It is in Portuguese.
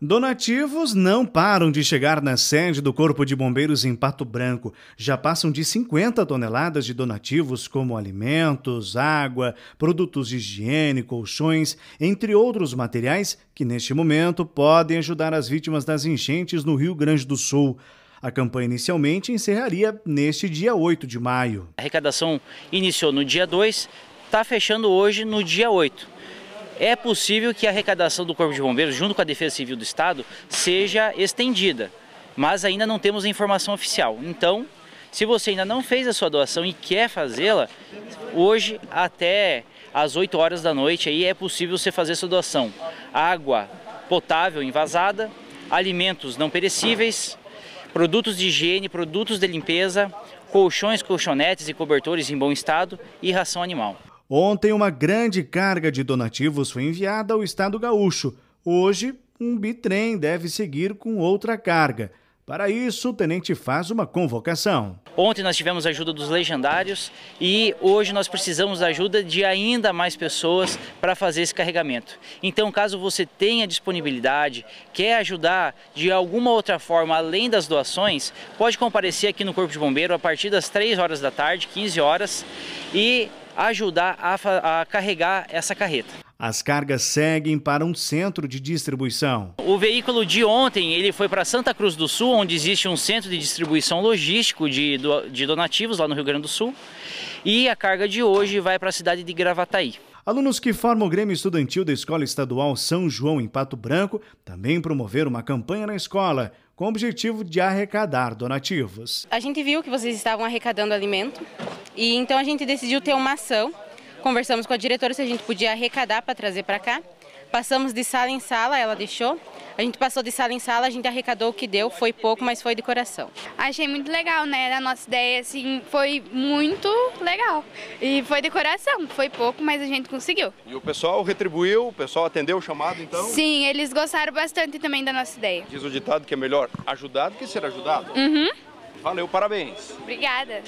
Donativos não param de chegar na sede do Corpo de Bombeiros em Pato Branco. Já passam de 50 toneladas de donativos, como alimentos, água, produtos de higiene, colchões, entre outros materiais que, neste momento, podem ajudar as vítimas das enchentes no Rio Grande do Sul. A campanha inicialmente encerraria neste dia 8 de maio. A arrecadação iniciou no dia 2, está fechando hoje no dia 8 é possível que a arrecadação do Corpo de Bombeiros, junto com a Defesa Civil do Estado, seja estendida, mas ainda não temos a informação oficial. Então, se você ainda não fez a sua doação e quer fazê-la, hoje até às 8 horas da noite aí é possível você fazer sua doação. Água potável envasada, alimentos não perecíveis, produtos de higiene, produtos de limpeza, colchões, colchonetes e cobertores em bom estado e ração animal. Ontem, uma grande carga de donativos foi enviada ao Estado gaúcho. Hoje, um bitrem deve seguir com outra carga. Para isso, o tenente faz uma convocação. Ontem nós tivemos a ajuda dos legendários e hoje nós precisamos da ajuda de ainda mais pessoas para fazer esse carregamento. Então, caso você tenha disponibilidade, quer ajudar de alguma outra forma além das doações, pode comparecer aqui no Corpo de Bombeiro a partir das 3 horas da tarde, 15 horas, e ajudar a, a carregar essa carreta. As cargas seguem para um centro de distribuição. O veículo de ontem ele foi para Santa Cruz do Sul, onde existe um centro de distribuição logístico de, de donativos lá no Rio Grande do Sul. E a carga de hoje vai para a cidade de Gravataí. Alunos que formam o Grêmio Estudantil da Escola Estadual São João em Pato Branco também promoveram uma campanha na escola com o objetivo de arrecadar donativos. A gente viu que vocês estavam arrecadando alimento e então a gente decidiu ter uma ação Conversamos com a diretora se a gente podia arrecadar para trazer para cá. Passamos de sala em sala, ela deixou. A gente passou de sala em sala, a gente arrecadou o que deu, foi pouco, mas foi de coração. Achei muito legal, né? A nossa ideia, assim, foi muito legal. E foi de coração, foi pouco, mas a gente conseguiu. E o pessoal retribuiu, o pessoal atendeu o chamado, então? Sim, eles gostaram bastante também da nossa ideia. Diz o ditado que é melhor ajudar do que ser ajudado. Uhum. Valeu, parabéns. Obrigada.